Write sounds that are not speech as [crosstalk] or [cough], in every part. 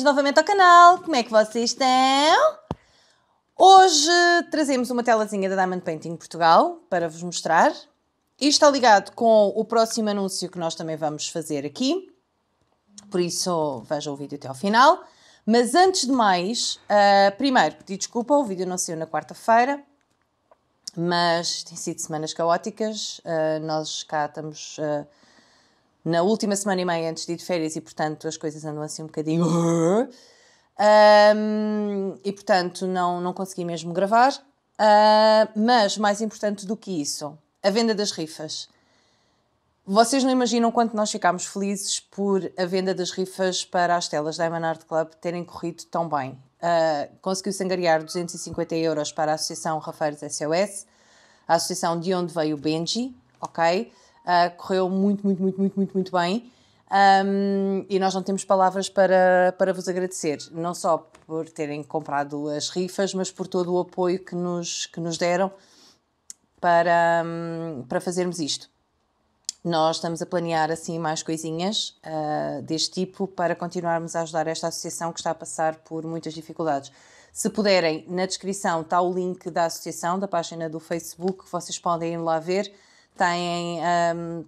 bem-vindos novamente ao canal. Como é que vocês estão? Hoje trazemos uma telazinha da Diamond Painting Portugal para vos mostrar. Isto está ligado com o próximo anúncio que nós também vamos fazer aqui. Por isso, vejam o vídeo até ao final. Mas antes de mais, uh, primeiro, pedi desculpa, o vídeo não saiu na quarta-feira, mas tem sido semanas caóticas. Uh, nós cá estamos... Uh, na última semana e meia antes de ir de férias e, portanto, as coisas andam assim um bocadinho. Um, [laughs] e, portanto, não, não consegui mesmo gravar. Uh, mas, mais importante do que isso, a venda das rifas. Vocês não imaginam quanto nós ficámos felizes por a venda das rifas para as telas da Eman Art Club terem corrido tão bem. Uh, ah, conseguiu sangariar 250 euros para a Associação Rafeiros SOS, a associação de onde veio o Benji, ok? Uh, correu muito, muito, muito, muito, muito, muito bem. Um, e nós não temos palavras para, para vos agradecer, não só por terem comprado as rifas, mas por todo o apoio que nos, que nos deram para, um, para fazermos isto. Nós estamos a planear assim mais coisinhas uh, deste tipo para continuarmos a ajudar esta associação que está a passar por muitas dificuldades. Se puderem, na descrição está o link da associação, da página do Facebook, vocês podem ir lá ver têm um,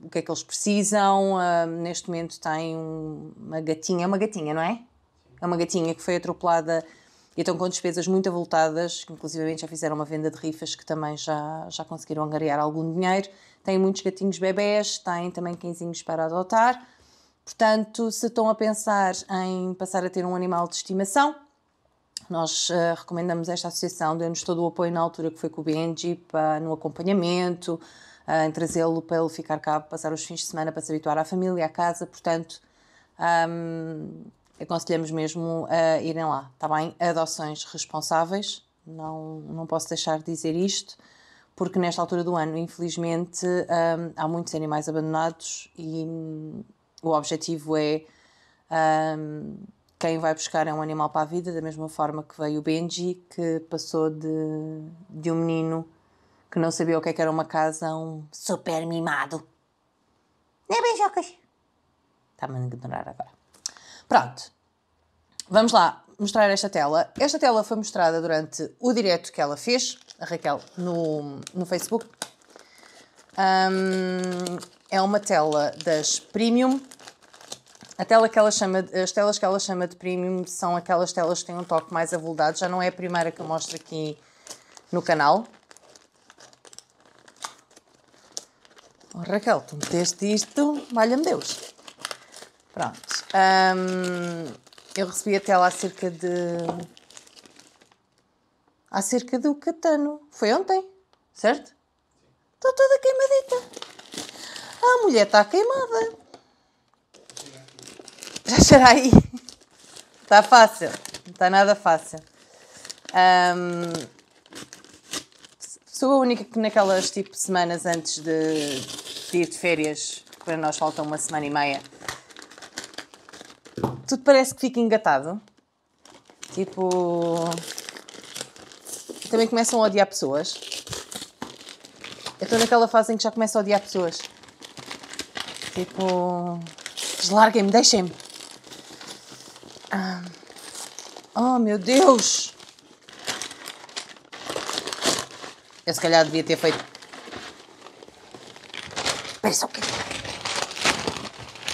o que é que eles precisam. Um, neste momento têm uma gatinha, é uma gatinha, não é? É uma gatinha que foi atropelada e estão com despesas muito avultadas, que inclusive já fizeram uma venda de rifas que também já, já conseguiram angariar algum dinheiro. Têm muitos gatinhos bebés, têm também quinzinhos para adotar. Portanto, se estão a pensar em passar a ter um animal de estimação, nós uh, recomendamos esta associação, deu-nos todo o apoio na altura que foi com o Benji para, no acompanhamento, uh, em trazê-lo para ele ficar cá, passar os fins de semana para se habituar à família, à casa, portanto, um, ehm, aconselhamos mesmo a irem lá, está bem? Adoções responsáveis, não, não posso deixar de dizer isto, porque nesta altura do ano, infelizmente, um, ehm, há muitos animais abandonados e um, o objetivo é. Um, ehm, quem vai buscar é um animal para a vida, da mesma forma que veio o Benji, que passou de, de um menino que não sabia o que, é que era uma casa a um super mimado. bem, é, beijocas? Está-me a ignorar agora. Pronto. Vamos lá mostrar esta tela. Esta tela foi mostrada durante o direto que ela fez, a Raquel, no, no Facebook. Um, é uma tela das Premium a tela que ela chama, as telas que ela chama de premium são aquelas telas que têm um toque mais avuldado. já não é a primeira que eu mostro aqui no canal. Oh, Raquel, tu meteste isto, valha-me Deus. Pronto. eu recebi a tela há cerca de. há cerca do Catano. Foi ontem, certo? Está toda queimadita. A mulher está queimada. Já aí. Está fácil. Não está nada fácil. Um, sou a única que naquelas tipo semanas antes de, de ir de férias, que para nós falta uma semana e meia, tudo parece que fica engatado. Tipo. Também começam a odiar pessoas. Eu estou naquela fase em que já começo a odiar pessoas. Tipo. Deslarguem-me, deixem-me. Oh, meu Deus! Eu se calhar devia ter feito. parece o quê?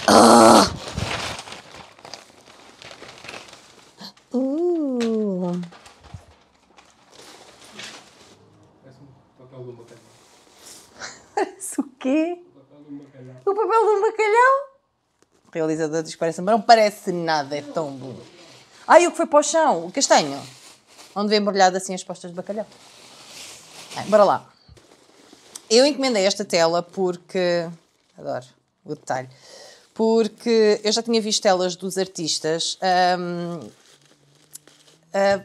Ah! Uh! O Uh. Parece o quê? O papel do bacalhau? Realizador diz parece não parece nada, é tão bom. Ai, o que foi para o chão? O castanho. Onde vem embrulhado assim as postas de bacalhau. Bem, bora lá. Eu encomendei esta tela porque. Adoro o detalhe. Porque eu já tinha visto telas dos artistas. Ah,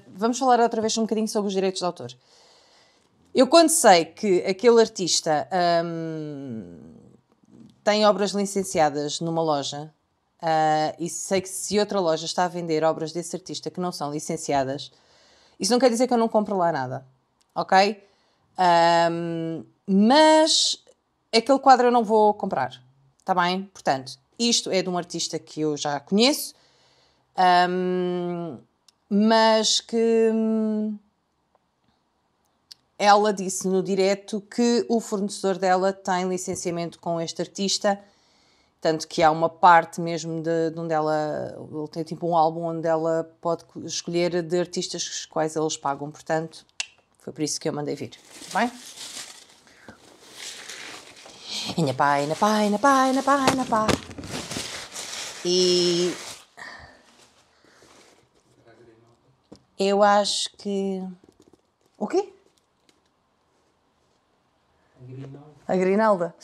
vamos falar outra vez um bocadinho sobre os direitos de autor. Eu, quando sei que aquele artista tem obras licenciadas numa loja, Uh, e sei que se outra loja está a vender obras desse artista que não são licenciadas, isso não quer dizer que eu não compro lá nada, ok? Um, mas aquele quadro eu não vou comprar, está bem? Portanto, isto é de um artista que eu já conheço, um, mas que hum, ela disse no direto que o fornecedor dela tem licenciamento com este artista tanto que há uma parte mesmo de, de onde ela. Ele tem tipo um álbum onde ela pode escolher de artistas os quais eles pagam. Portanto, foi por isso que eu mandei vir. bem? na pá, na pá, na pá, na pá, na pá. E. Eu acho que. O quê? A Grinalda.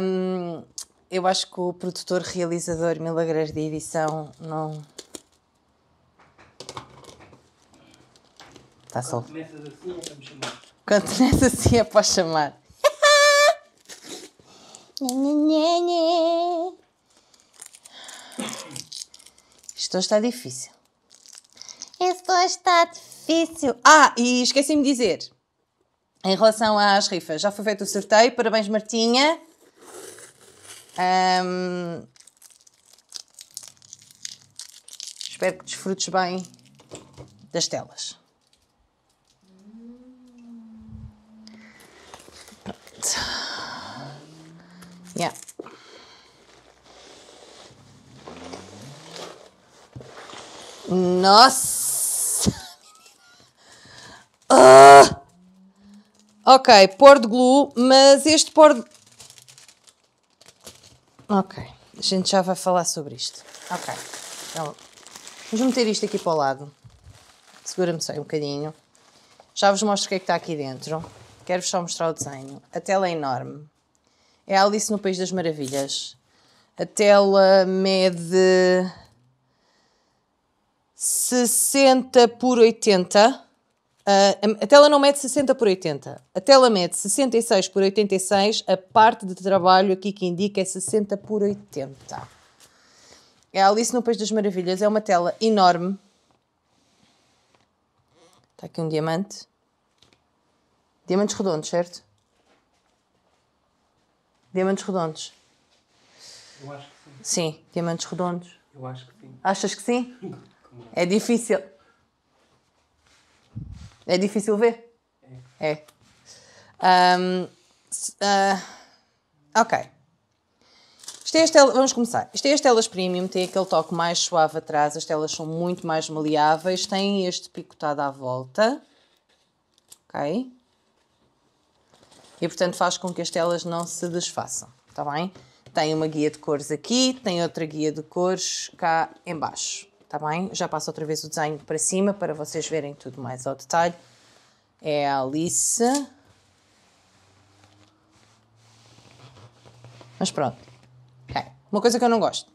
Um, eu acho que o produtor, realizador, milagres de edição não. Está só. Quando começas assim é para me chamar. Quando começas assim é para chamar. Isto está difícil. Isto está difícil. Ah, e esqueci-me de dizer. Em relação às rifas, já foi feito o sorteio. Parabéns, Martinha. Um, espero que desfrutes bem das telas. Yeah. Nossa! Uh! [laughs] Ok, pôr de glue, mas este pôr de Ok, a gente já vai falar sobre isto. Ok, então vamos meter isto aqui para o lado. Segura-me só um bocadinho. Já vos mostro o que é que está aqui dentro. Quero-vos só mostrar o desenho. A tela é enorme. É Alice no País das Maravilhas. A tela mede 60 por 80 Uh, a tela não mede 60 por 80. A tela mede 66 por 86. A parte de trabalho aqui que indica é 60 por 80. É a Alice no País das Maravilhas. É uma tela enorme. Está aqui um diamante. Diamantes redondos, certo? Diamantes redondos. Eu acho que sim. Sim, diamantes redondos. Eu acho que sim. Achas que sim? [laughs] É difícil. É difícil ver? É. Um, é. uh, ah, ok. Isto é as telas, vamos começar. Isto é as telas premium, tem aquele toque mais suave atrás, as telas são muito mais maleáveis, tem este picotado à volta. Ok? E portanto faz com que as telas não se desfaçam, está bem? Tem uma guia de cores aqui, tem outra guia de cores cá embaixo tá bem? Já passo outra vez o desenho para cima para vocês verem tudo mais ao detalhe. É a Alice. Mas pronto. Uma coisa que eu não gosto.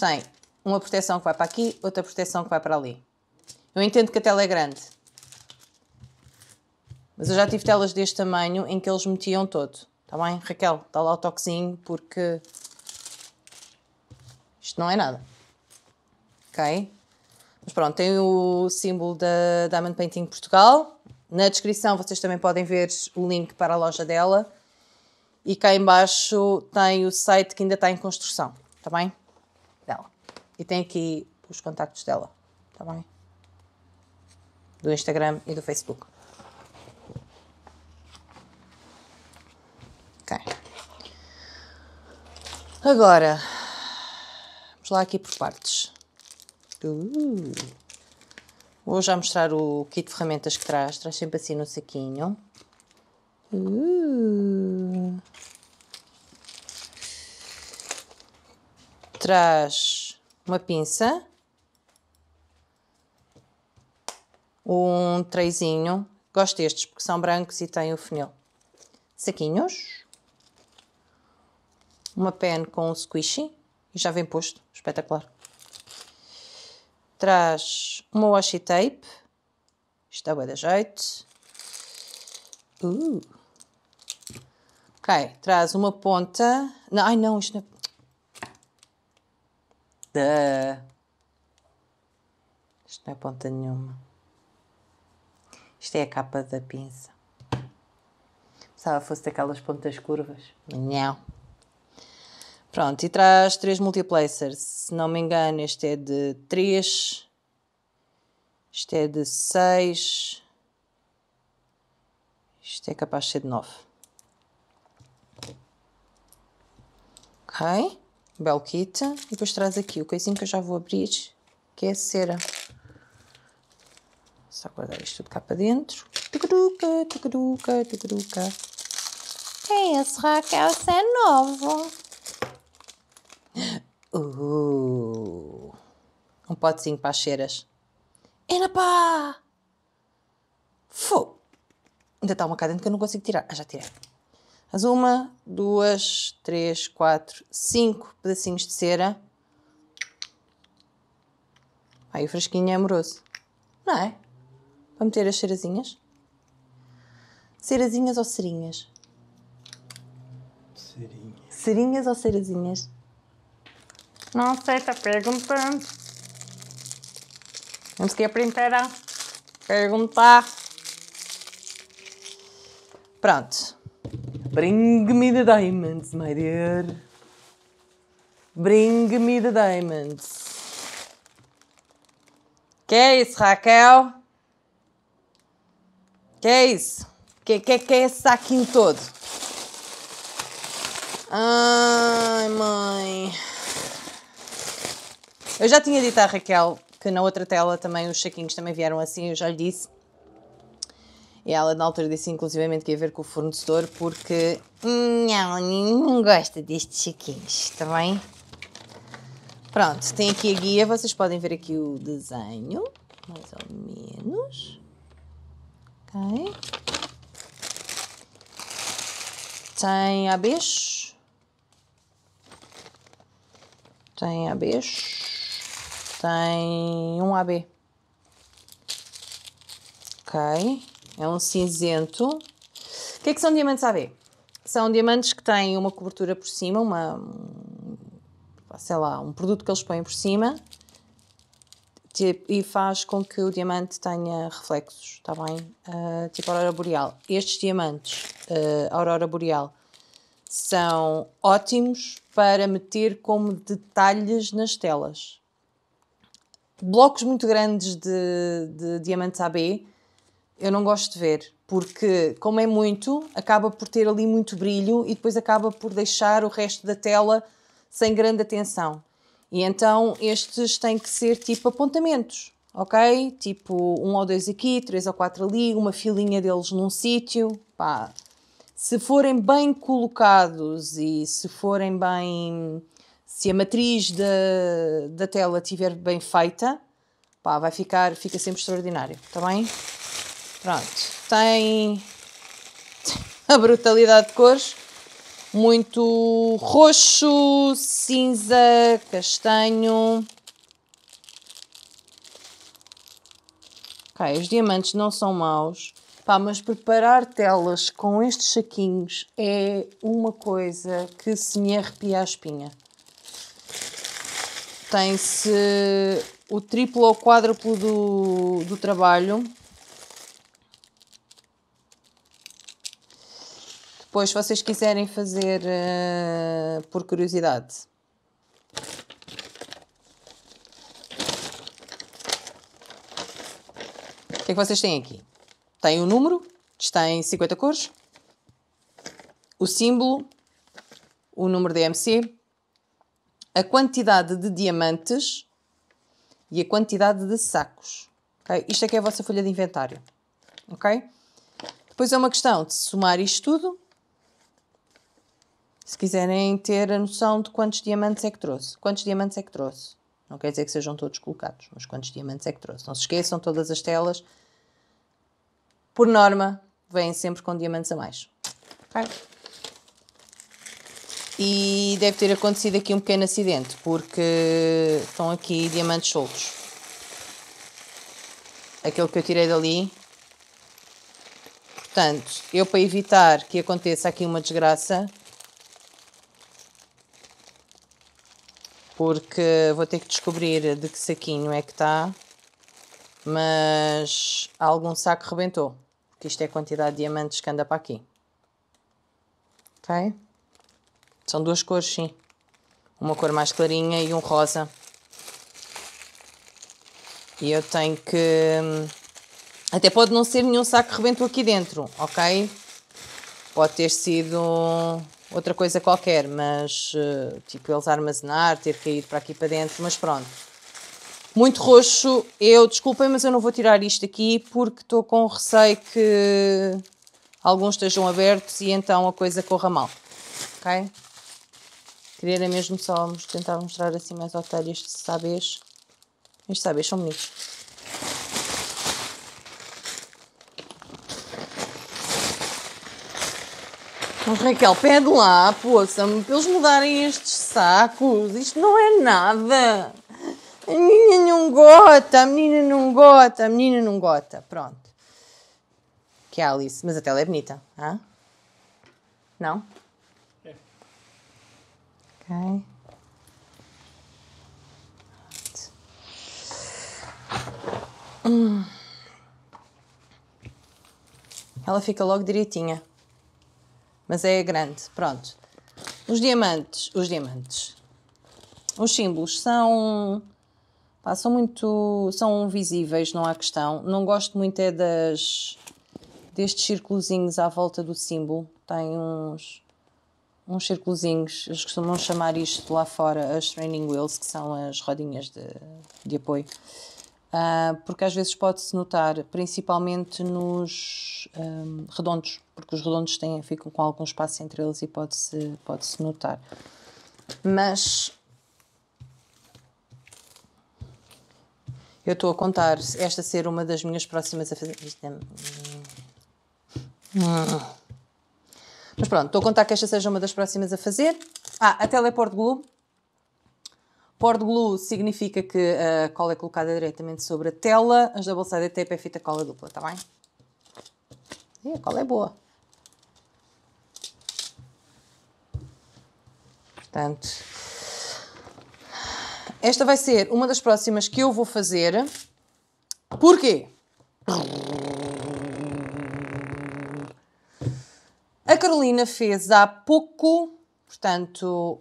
tem uma proteção que vai para aqui, outra proteção que vai para ali. Eu entendo que a tela é grande. Mas eu já tive telas deste tamanho em que eles metiam todo. Está bem, Raquel? está lá o toquezinho porque isto não é nada. Ok? Mas pronto, tem o símbolo da Diamond Painting Portugal. Na descrição vocês também podem ver o link para a loja dela. E cá embaixo tem o site que ainda está em construção, está bem? Dela. E tem aqui os contactos dela, está bem? Do Instagram e do Facebook. Ok. Agora, vamos lá aqui por partes. Uh, vou já mostrar o kit de ferramentas que traz. Traz sempre assim no saquinho. Uh, traz uma pinça. Um trezinho. Gosto destes porque são brancos e têm o funil. Saquinhos uma pen com um squishy e já vem posto, espetacular. Traz uma washi tape, isto é da jeito. Uh. Ok, traz uma ponta. Não, ai não, isto não é. Duh. Isto não é ponta nenhuma. Isto é a capa da pinça. Sabe, fosse daquelas pontas curvas. Não. Pronto, e traz três multiplexers. Se não me engano, este é de 3, este é de 6, isto é capaz de ser de 9. Ok, belo kit. E depois traz aqui o coisinho que eu já vou abrir, que é a cera. Só guardar isto tudo cá para dentro. Tucuruca, tucuruca, tucuruca. É esse Raquel, é novo. Uh, um potezinho para as cheiras. Ana pá! Ainda está uma cá dentro que eu não consigo tirar. Ah, já tirei. Mas uma, duas, três, quatro, cinco pedacinhos de cera. Aí o fresquinho é amoroso. Não é? Para meter as cerazinhas. Cerazinhas ou cerinhas? Serinha. Serinhas ou cerazinhas? Não sei, tá perguntando. Temos que aprender a Perguntar. Pronto. Bring me the diamonds, my dear. Bring me the diamonds. Que é isso, Raquel? Que é isso? Que, que, que é esse saquinho todo? Ai, mãe. Eu já tinha dito à Raquel que na outra tela também os saquinhos também vieram assim, eu já lhe disse. E ela na altura disse inclusivamente que ia ver com o fornecedor porque não, não gosta destes saquinhos, está bem? Pronto, tem aqui a guia, vocês podem ver aqui o desenho, mais ou menos. Ok. Tem abeixo. Tem abeixo tem um AB. Ok? É um cinzento. O que é que são diamantes AB? São diamantes que têm uma cobertura por cima, uma, sei lá, um produto que eles põem por cima tipo, e faz com que o diamante tenha reflexos, está bem? Uh, tipo aurora boreal. Estes diamantes, uh, aurora boreal, são ótimos para meter como detalhes nas telas blocos muito grandes de, de diamantes AB eu não gosto de ver, porque como é muito, acaba por ter ali muito brilho e depois acaba por deixar o resto da tela sem grande atenção. E então estes têm que ser tipo apontamentos, ok? Tipo um ou dois aqui, três ou quatro ali, uma filinha deles num sítio, pá. Se forem bem colocados e se forem bem se a matriz da, da tela estiver bem feita, pá, vai ficar, fica sempre extraordinário, está bem? Pronto, tem [laughs] a brutalidade de cores, muito roxo, cinza, castanho. Ok, os diamantes não são maus, pá, mas preparar telas com estes saquinhos é uma coisa que se me arrepia a espinha tem-se o triplo ou quádruplo do, do trabalho. Depois, se vocês quiserem fazer uh, por curiosidade. O que é que vocês têm aqui? Tem o um número, que está em 50 cores, o símbolo, o número DMC, a quantidade de diamantes e a quantidade de sacos. Okay? Isto é que é a vossa folha de inventário. Ok? Depois é uma questão de somar isto tudo. Se quiserem ter a noção de quantos diamantes é que trouxe. Quantos diamantes é que trouxe? Não quer dizer que sejam todos colocados, mas quantos diamantes é que trouxe? Não se esqueçam, todas as telas, por norma, vêm sempre com diamantes a mais. Okay? e deve ter acontecido aqui um pequeno acidente porque estão aqui diamantes soltos. Aquele que eu tirei dali. Portanto, eu para evitar que aconteça aqui uma desgraça, porque vou ter que descobrir de que saquinho é que está, mas algum saco rebentou, que isto é a quantidade de diamantes que anda para aqui. Ok? São duas cores, sim. Uma cor mais clarinha e um rosa. E eu tenho que... Hum, até pode não ser nenhum saco que rebentou aqui dentro, ok? Pode ter sido outra coisa qualquer, mas eh, tipo eles armazenar, ter caído para aqui para dentro, mas pronto. Muito roxo, eu desculpem, mas eu não vou tirar isto aqui porque estou com receio que alguns estejam abertos e então a coisa corra mal, ok? Queria era mesmo só tentar mostrar assim mais ao telho estes sabes. Estes sabês são bonitos. Mas Raquel, pede lá, poça-me, para eles mudarem estes sacos. Isto não é nada. A menina não gota, a menina não gota, a menina não gota. Pronto. Que é a Alice. Mas a tela é bonita, hã? Não? Okay. Right. Hum. Ela fica logo direitinha. Mas é grande. Pronto. Os diamantes. Os diamantes. Os símbolos são. Pá, são muito. São visíveis, não há questão. Não gosto muito é das. destes círculozinhos à volta do símbolo. Tem uns uns círculozinhos, eles costumam chamar isto lá fora as training wheels, que são as rodinhas de, de apoio, uh, porque às vezes pode-se notar, principalmente nos um, redondos, porque os redondos têm, ficam com algum espaço entre eles e pode-se pode -se notar. Mas eu estou a contar esta ser uma das minhas próximas a fazer. Isto é... Mas pronto, estou a contar que esta seja uma das próximas a fazer. Ah, a tela é port glue. Port glue significa que a ah, cola é colocada diretamente sobre a tela. As da bolsa de tape é fita cola dupla, está bem? E a cola é boa. Portanto, esta vai ser uma das próximas que eu vou fazer. Porquê? Carolina fez há pouco, portanto,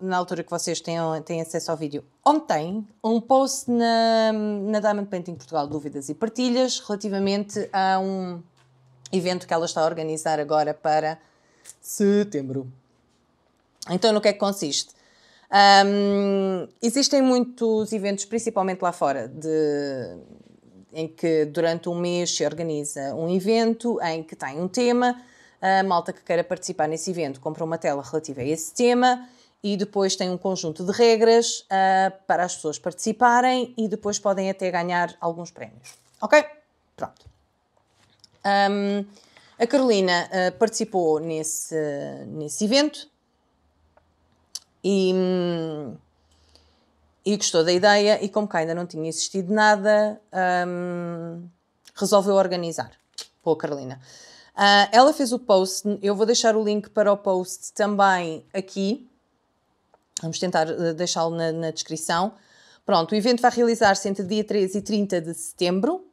na altura que vocês têm, têm acesso ao vídeo, ontem, um post na, na Diamond Painting Portugal, dúvidas e partilhas, relativamente a um evento que ela está a organizar agora para setembro. Então, no que é que consiste? Um, existem muitos eventos, principalmente lá fora, de, em que durante um mês se organiza um evento em que tem um tema a malta que queira participar nesse evento compra uma tela relativa a esse tema e depois tem um conjunto de regras uh, para as pessoas participarem e depois podem até ganhar alguns prémios. Ok? Pronto. Um, a Carolina uh, participou nesse, uh, nesse evento e, um, e, gostou da ideia e como que ainda não tinha existido nada, um, resolveu organizar. Pô, Carolina. Uh, ela fez o post, eu vou deixar o link para o post também aqui. Vamos tentar uh, deixá-lo na, na, descrição. Pronto, o evento vai realizar-se entre dia 3 e 30 de setembro,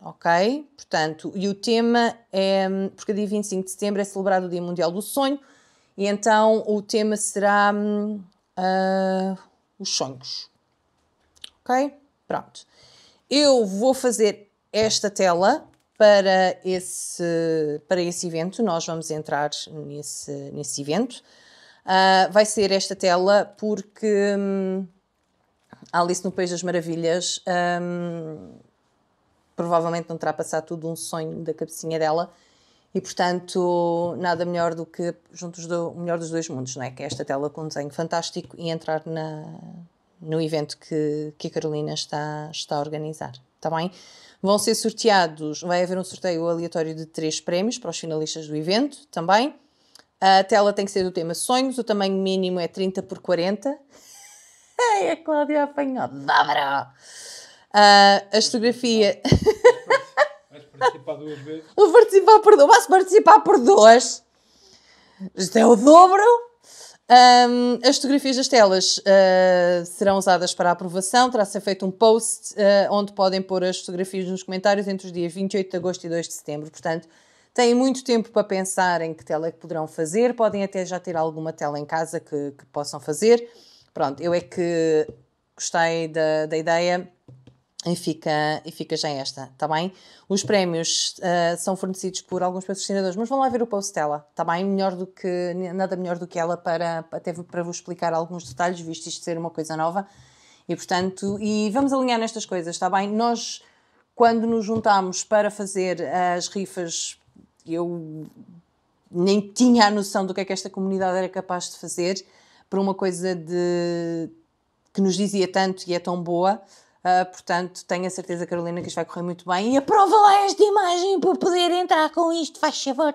ok? Portanto, e o tema é. Porque dia 25 de setembro é celebrado o Dia Mundial do Sonho, e então o tema será. Uh, os sonhos, ok? Pronto. Eu vou fazer esta tela para esse, para esse evento, nós vamos entrar nesse, nesse evento. Uh, vai ser esta tela porque um, Alice no País das Maravilhas um, provavelmente não terá passado tudo um sonho da cabecinha dela e, portanto, nada melhor do que juntos do melhor dos dois mundos, não é? Que é esta tela com um desenho fantástico e entrar na, no evento que, que a Carolina está, está a organizar está bem? Vão ser sorteados, vai haver um sorteio aleatório de três prémios para os finalistas do evento também. A tela tem que ser do tema sonhos, o tamanho mínimo é 30 por 40. [laughs] Ai, a Cláudia apanhou dobra! Uh, a fotografia... Vais participar duas vezes? Vou participar por duas, vais participar por duas! Isto é o dobro! Um, as fotografias das telas uh, serão usadas para aprovação. Terá ser feito um post uh, onde podem pôr as fotografias nos comentários entre os dias 28 de agosto e 2 de setembro. Portanto, têm muito tempo para pensar em que tela é que poderão fazer. Podem até já ter alguma tela em casa que, que possam fazer. Pronto, eu é que gostei da, da ideia e fica, e fica já esta, tá bem? Os prémios uh, são fornecidos por alguns patrocinadores, mas vão lá ver o post dela, tá bem? Melhor do que, nada melhor do que ela para, até para vos explicar alguns detalhes, visto isto ser uma coisa nova. E portanto, e vamos alinhar nestas coisas, tá bem? Nós, quando nos juntámos para fazer as rifas, eu nem tinha a noção do que é que esta comunidade era capaz de fazer, por uma coisa de que nos dizia tanto e é tão boa. Uh, portanto, tenho a certeza, Carolina, que isto vai correr muito bem. E aprova lá esta imagem para poder entrar com isto, faz favor.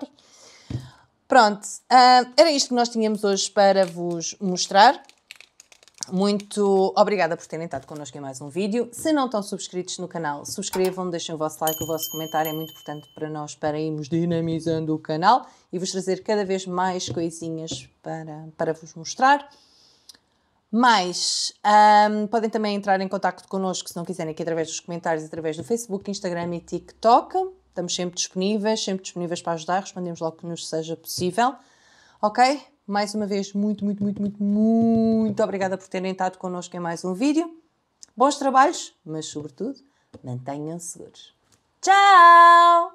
Pronto, uh, era isto que nós tínhamos hoje para vos mostrar. Muito obrigada por terem estado connosco em mais um vídeo. Se não estão subscritos no canal, subscrevam, deixem o vosso like, o vosso comentário é muito importante para nós para irmos dinamizando o canal e vos trazer cada vez mais coisinhas para, para vos mostrar. Mas um, podem também entrar em contato connosco se não quiserem aqui através dos comentários, através do Facebook, Instagram e TikTok. Estamos sempre disponíveis, sempre disponíveis para ajudar, respondemos logo que nos seja possível. Ok? Mais uma vez, muito, muito, muito, muito, muito obrigada por terem estado connosco em mais um vídeo. Bons trabalhos, mas sobretudo, mantenham-se seguros. Tchau!